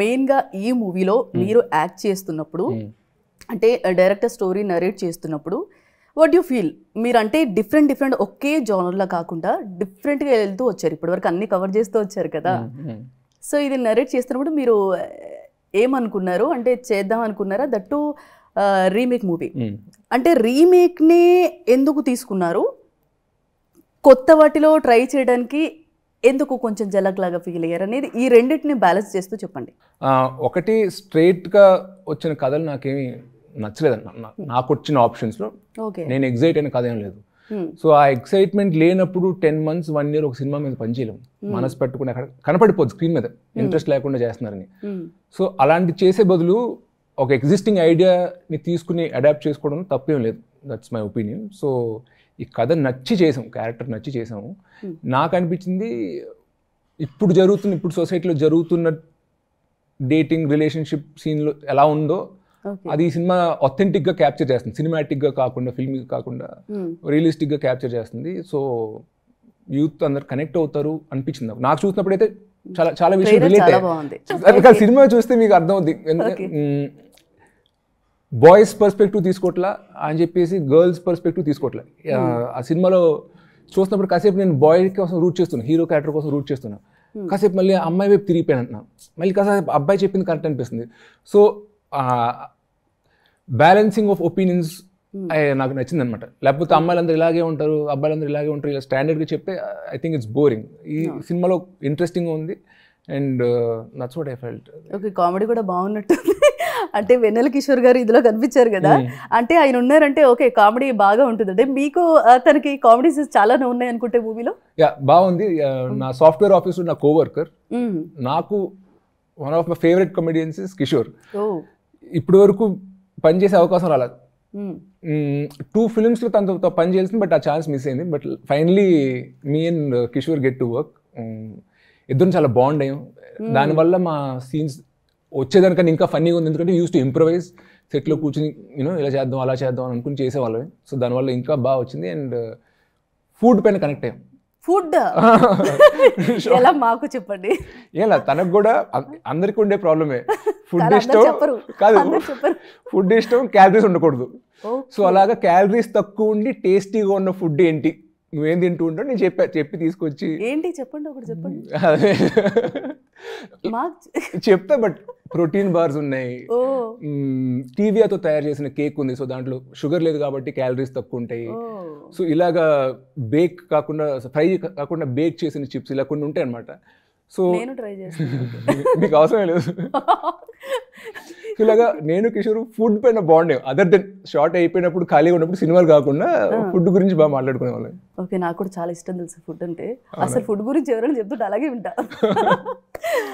మెయిన్గా ఈ మూవీలో hmm. మీరు యాక్ట్ చేస్తున్నప్పుడు hmm. అంటే డైరెక్టర్ స్టోరీ నరేట్ చేస్తున్నప్పుడు వాట్ యు ఫీల్ మీరంటే డిఫరెంట్ డిఫరెంట్ ఒకే జానర్లా కాకుండా డిఫరెంట్గా వెళ్తూ వచ్చారు ఇప్పటివరకు అన్ని కవర్ చేస్తూ వచ్చారు కదా hmm, సో ఇది నరేట్ చేస్తున్నప్పుడు మీరు ఏమనుకున్నారు అంటే చేద్దాం అనుకున్నారా దట్టు రీమేక్ మూవీ అంటే రీమేక్నే ఎందుకు తీసుకున్నారు కొత్త వాటిలో ట్రై చేయడానికి ఎందుకు కొంచెం లాగా ఫీల్ అయ్యారు అనేది ఈ రెండింటిని బ్యాలెన్స్ చేస్తూ చెప్పండి ఒకటి స్ట్రైట్గా వచ్చిన కథలు నాకేమి నచ్చలేదన్న hmm. నాకు వచ్చిన ఆప్షన్స్లో నేను ఎగ్జైట్ అయిన కథ ఏం లేదు సో hmm. ఆ ఎక్సైట్మెంట్ లేనప్పుడు టెన్ మంత్స్ వన్ ఇయర్ ఒక సినిమా మీద పనిచేయలేము hmm. మనసు పెట్టుకుని అక్కడ కనపడిపోదు స్క్రీన్ మీద ఇంట్రెస్ట్ లేకుండా చేస్తున్నారని సో అలాంటి చేసే బదులు ఒక ఎగ్జిస్టింగ్ ఐడియాని తీసుకుని అడాప్ట్ చేసుకోవడం తప్పేం లేదు దట్స్ మై ఒపీనియన్ సో ఈ కథ నచ్చి చేసాం క్యారెక్టర్ నచ్చి చేసాము నాకు అనిపించింది ఇప్పుడు జరుగుతున్న ఇప్పుడు సొసైటీలో జరుగుతున్న డేటింగ్ రిలేషన్షిప్ సీన్లో ఎలా ఉందో అది ఈ సినిమా ఒథెంటిక్గా క్యాప్చర్ చేస్తుంది సినిమాటిక్గా కాకుండా ఫిల్మ్గా కాకుండా రియలిస్టిక్గా క్యాప్చర్ చేస్తుంది సో యూత్ అందరు కనెక్ట్ అవుతారు అనిపించింది నాకు చూసినప్పుడైతే చాలా చాలా విషయం రిలేట్ సినిమా చూస్తే మీకు అర్థం అవుద్ది బాయ్స్ పర్స్పెక్టివ్ తీసుకోవట్లా అని చెప్పేసి గర్ల్స్ పర్స్పెక్టివ్ తీసుకోవట్లా hmm. ఆ సినిమాలో చూసినప్పుడు కాసేపు నేను బాయ్ కోసం రూట్ చేస్తున్నాను హీరో క్యారెక్టర్ కోసం రూట్ చేస్తున్నాను hmm. కాసేపు మళ్ళీ అమ్మాయి వైపు తిరిగిపోయాను మళ్ళీ కాసేపు అబ్బాయి చెప్పింది కరెక్ట్ అనిపిస్తుంది సో బ్యాలెన్సింగ్ ఆఫ్ ఒపీనియన్స్ నాకు నచ్చింది అనమాట లేకపోతే hmm. అమ్మాయిలందరూ ఇలాగే ఉంటారు అబ్బాయిలందరూ ఇలాగే ఉంటారు ఇలా స్టాండర్డ్గా చెప్తే ఐ థింక్ ఇట్స్ బోరింగ్ ఈ సినిమాలో ఇంట్రెస్టింగ్ ఉంది అండ్ నచ్చు ఐ ఫెల్ట్ ఓకే కామెడీ కూడా బాగున్నట్టు అంటే వెన్నెల కిషోర్ గారు ఇందులో కనిపించారు కదా hmm. అంటే ఆయన ఉన్నారంటే ఓకే కామెడీ బాగా ఉంటుంది అంటే మీకు uh, తనకి కామెడీస్ చాలా ఉన్నాయి అనుకుంటే మూవీలో యా బాగుంది uh, hmm. నా సాఫ్ట్వేర్ ఆఫీస్ నా కోవర్కర్ hmm. నాకు one of my favourite comedians is Kishore oh. ఇప్పటి వరకు పనిచేసే అవకాశం రాలేదు టూ లో తనతో పని చేయాల్సింది బట్ ఆ ఛాన్స్ మిస్ అయింది but finally me and Kishore get to work ఇద్దరు చాలా బాండ్ అయ్యాం దానివల్ల మా సీన్స్ వచ్చేదానికన్నా ఇంకా ఫన్నీగా ఉంది ఎందుకంటే యూస్ టు ఇంప్రవైజ్ సెట్లో కూర్చుని యూనో ఇలా చేద్దాం అలా చేద్దాం అని అనుకుని చేసేవాళ్ళం సో దానివల్ల ఇంకా బాగా వచ్చింది అండ్ ఫుడ్ పైన కనెక్ట్ అయ్యాం ఫుడ్ ఎలా మాకు చెప్పండి ఎలా తనకు కూడా అందరికి ఉండే ప్రాబ్లమే ఫుడ్ ఇష్టం కాదు ఫుడ్ ఇష్టం క్యాలరీస్ ఉండకూడదు సో అలాగా క్యాలరీస్ తక్కువ ఉండి టేస్టీగా ఉన్న ఫుడ్ ఏంటి నువ్వేం తింటూ ఉంటావు నేను చెప్పా చెప్పి తీసుకొచ్చి ఏంటి చెప్పండి ఒకటి చెప్పండి చెప్తా బట్ ప్రోటీన్ బార్స్ ఉన్నాయి టీవీతో తయారు చేసిన కేక్ ఉంది సో దాంట్లో షుగర్ లేదు కాబట్టి క్యాలరీస్ తక్కువ ఉంటాయి సో ఇలాగా బేక్ కాకుండా ఫ్రై కాకుండా బేక్ చేసిన చిప్స్ ఇలా కొన్ని ఉంటాయి అనమాట సో నేను ట్రై మీకు అవసరం లేదు ఇలాగా నేను కిషోర్ ఫుడ్ పైన బాండ్ అదర్ దెన్ షార్ట్ అయిపోయినప్పుడు ఖాళీగా ఉన్నప్పుడు సినిమాలు కాకుండా ఫుడ్ గురించి బాగా మాట్లాడుకునే వాళ్ళం ఓకే నాకు కూడా చాలా ఇష్టం తెలుసు ఫుడ్ అంటే అసలు ఫుడ్ గురించి ఎవరైనా చెప్తుంటే అలాగే వింటా